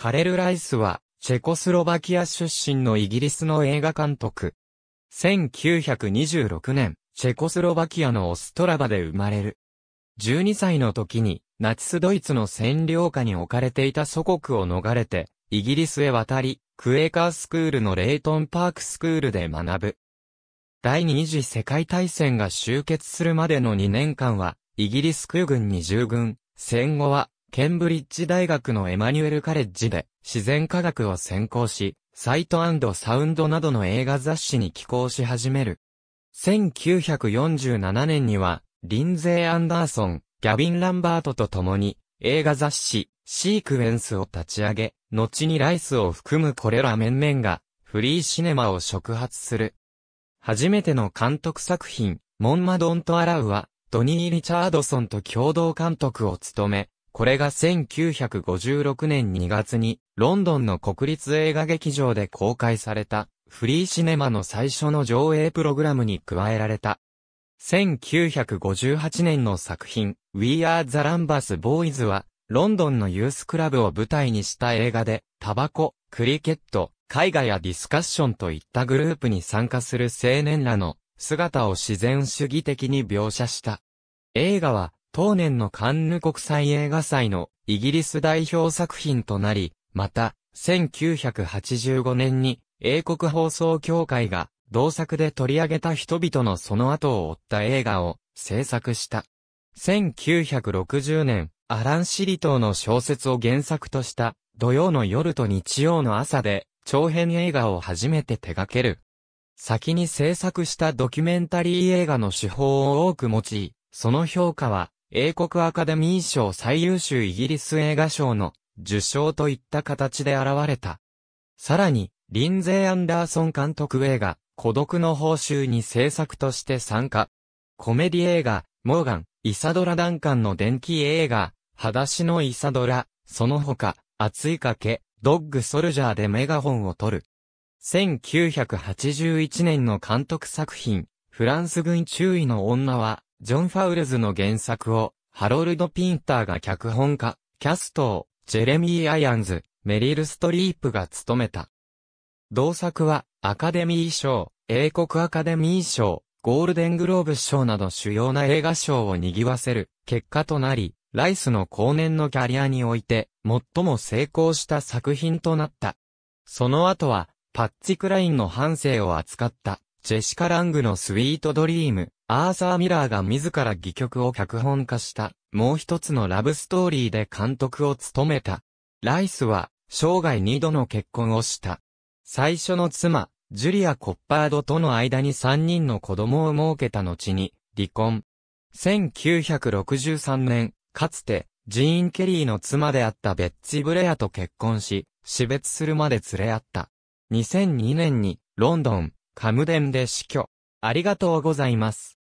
カレル・ライスは、チェコスロバキア出身のイギリスの映画監督。1926年、チェコスロバキアのオストラバで生まれる。12歳の時に、ナチスドイツの占領下に置かれていた祖国を逃れて、イギリスへ渡り、クエーカースクールのレイトンパークスクールで学ぶ。第二次世界大戦が終結するまでの2年間は、イギリス空軍に従軍、戦後はケンブリッジ大学のエマニュエルカレッジで自然科学を専攻し、サイトサウンドなどの映画雑誌に寄稿し始める。1947年には、リンゼー・アンダーソン、ギャビン・ランバートと共に、映画雑誌、シークエンスを立ち上げ、後にライスを含むこれら面々が、フリーシネマを触発する。初めての監督作品、モンマドンとアラウは、ドニー・リチャードソンと共同監督を務め、これが1956年2月に、ロンドンの国立映画劇場で公開された、フリーシネマの最初の上映プログラムに加えられた。1958年の作品、We Are the Lambas Boys は、ロンドンのユースクラブを舞台にした映画で、タバコ、クリケット、絵画やディスカッションといったグループに参加する青年らの姿を自然主義的に描写した。映画は当年のカンヌ国際映画祭のイギリス代表作品となり、また、1985年に英国放送協会が同作で取り上げた人々のその後を追った映画を制作した。1960年、アラン・シリトーの小説を原作とした土曜の夜と日曜の朝で長編映画を初めて手掛ける。先に制作したドキュメンタリー映画の手法を多く用い、その評価は英国アカデミー賞最優秀イギリス映画賞の受賞といった形で現れた。さらに、リンゼー・アンダーソン監督映画、孤独の報酬に制作として参加。コメディ映画、モーガン、イサドラ・ダンカンの電気映画、裸足のイサドラ、その他、熱い賭け、ドッグ・ソルジャーでメガホンを取る。1981年の監督作品、フランス軍注意の女は、ジョン・ファウルズの原作を、ハロルド・ピンターが脚本家、キャストを、ジェレミー・アイアンズ、メリル・ストリープが務めた。同作は、アカデミー賞、英国アカデミー賞、ゴールデングローブ賞など主要な映画賞を賑わせる結果となり、ライスの後年のキャリアにおいて、最も成功した作品となった。その後は、パッチクラインの半生を扱った。ジェシカ・ラングのスイート・ドリーム、アーサー・ミラーが自ら戯曲を脚本化した、もう一つのラブストーリーで監督を務めた。ライスは、生涯二度の結婚をした。最初の妻、ジュリア・コッパードとの間に三人の子供を設けた後に、離婚。1963年、かつて、ジーン・ケリーの妻であったベッチ・ブレアと結婚し、死別するまで連れ合った。2002年に、ロンドン、カムデンで死去。ありがとうございます。